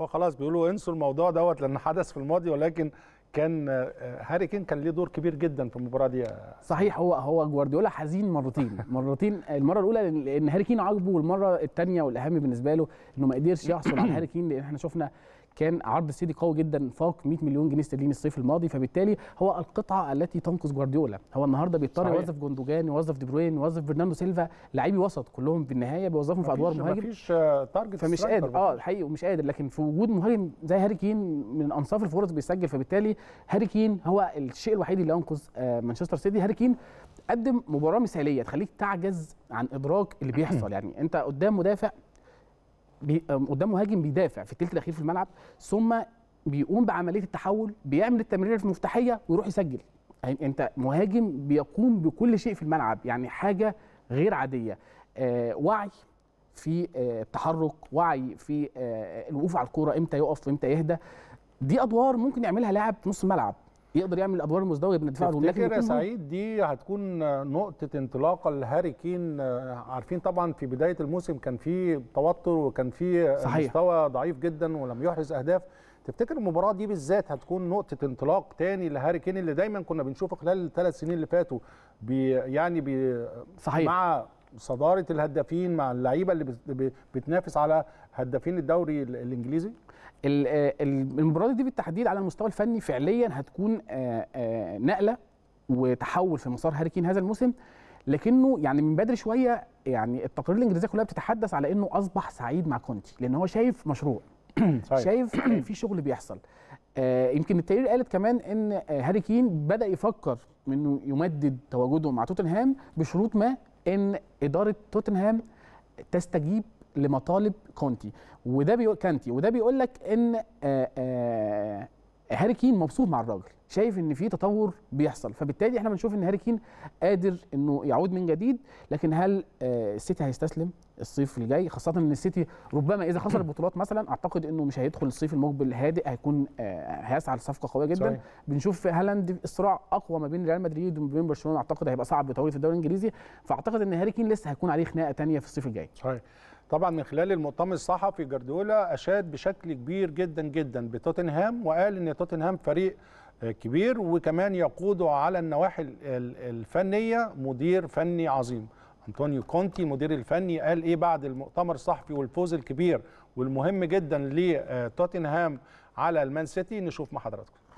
هو خلاص بيقولوا انسوا الموضوع دوت لان حدث في الماضي ولكن كان آه، هاري كين كان ليه دور كبير جدا في المباراه دي صحيح هو هو جوارديولا حزين مرتين مرتين المره الاولى لان هاري كين عاجبه والمره الثانيه والاهم بالنسبه له انه ما قدرش يحصل على هاري كين لان احنا شفنا كان عرض السيتي قوي جدا فوق 100 مليون جنيه استرليني الصيف الماضي فبالتالي هو القطعه التي تنقذ جوارديولا هو النهارده بيضطر يوظف جوندوجان يوظف دي بروين يوظف فرناندو سيلفا لاعبي وسط كلهم بالنهايه بيوظفهم في ادوار مهاجم مفيش تارجت آه، فمش قادر اه الحقيقه مش قادر لكن في وجود مهاجم زي هاري كين من انصاف الفرص بيسجل فبالتالي هاري كين هو الشيء الوحيد اللي انقذ آه، مانشستر سيتي هاري كين قدم مباراه مثاليه تخليك تعجز عن ادراك اللي بيحصل يعني انت قدام مدافع بي... قدام مهاجم بيدافع في الثلث الاخير في الملعب ثم بيقوم بعمليه التحول بيعمل التمريره المفتاحيه ويروح يسجل يعني انت مهاجم بيقوم بكل شيء في الملعب يعني حاجه غير عاديه آه وعي في آه التحرك وعي في آه الوقوف على الكوره امتى يقف وامتى يهدى دي ادوار ممكن يعملها لاعب نص الملعب يقدر يعمل الادوار المزدوجه بين الدفاع والهجوم تفتكر يا سعيد دي هتكون نقطه انطلاقه لهاري كين عارفين طبعا في بدايه الموسم كان في توتر وكان في مستوى ضعيف جدا ولم يحرز اهداف تفتكر المباراه دي بالذات هتكون نقطه انطلاق تاني لهاري كين اللي دايما كنا بنشوفه خلال الثلاث سنين اللي فاتوا بي يعني بي صحيح مع صداره الهدافين مع اللعيبه اللي بتنافس على هدافين الدوري الانجليزي المباراه دي بالتحديد على المستوى الفني فعليا هتكون آه، آه، نقله وتحول في مسار هاري كين هذا الموسم لكنه يعني من بدري شويه يعني التقارير الانجليزيه كلها بتتحدث على انه اصبح سعيد مع كونتي لان هو شايف مشروع شايف في شغل بيحصل آه، يمكن التقرير قالت كمان ان هاري كين بدا يفكر انه يمدد تواجده مع توتنهام بشروط ما ان اداره توتنهام تستجيب لمطالب كونتي وده بيقول كانتي وده بيقول لك ان آه، آه، هاري كين مبسوط مع الراجل شايف ان في تطور بيحصل فبالتالي احنا بنشوف ان هاري كين قادر انه يعود من جديد لكن هل آه، السيتي هيستسلم الصيف الجاي خاصه ان السيتي ربما اذا خسر البطولات مثلا اعتقد انه مش هيدخل الصيف المقبل هادئ هيكون هيسعى لصفقه قويه جدا صحيح. بنشوف هالاند الصراع اقوى ما بين ريال مدريد وما بين برشلونه اعتقد هيبقى صعب طويل في الدوري الانجليزي فاعتقد ان هاري كين لسه هيكون عليه خناقه ثانيه في الصيف الجاي صحيح طبعا من خلال المؤتمر الصحفي جارديولا اشاد بشكل كبير جدا جدا بتوتنهام وقال ان توتنهام فريق كبير وكمان يقوده على النواحي الفنيه مدير فني عظيم انطونيو كونتي مدير الفني قال ايه بعد المؤتمر الصحفي والفوز الكبير والمهم جدا لتوتنهام على المان سيتي نشوف مع حضراتكم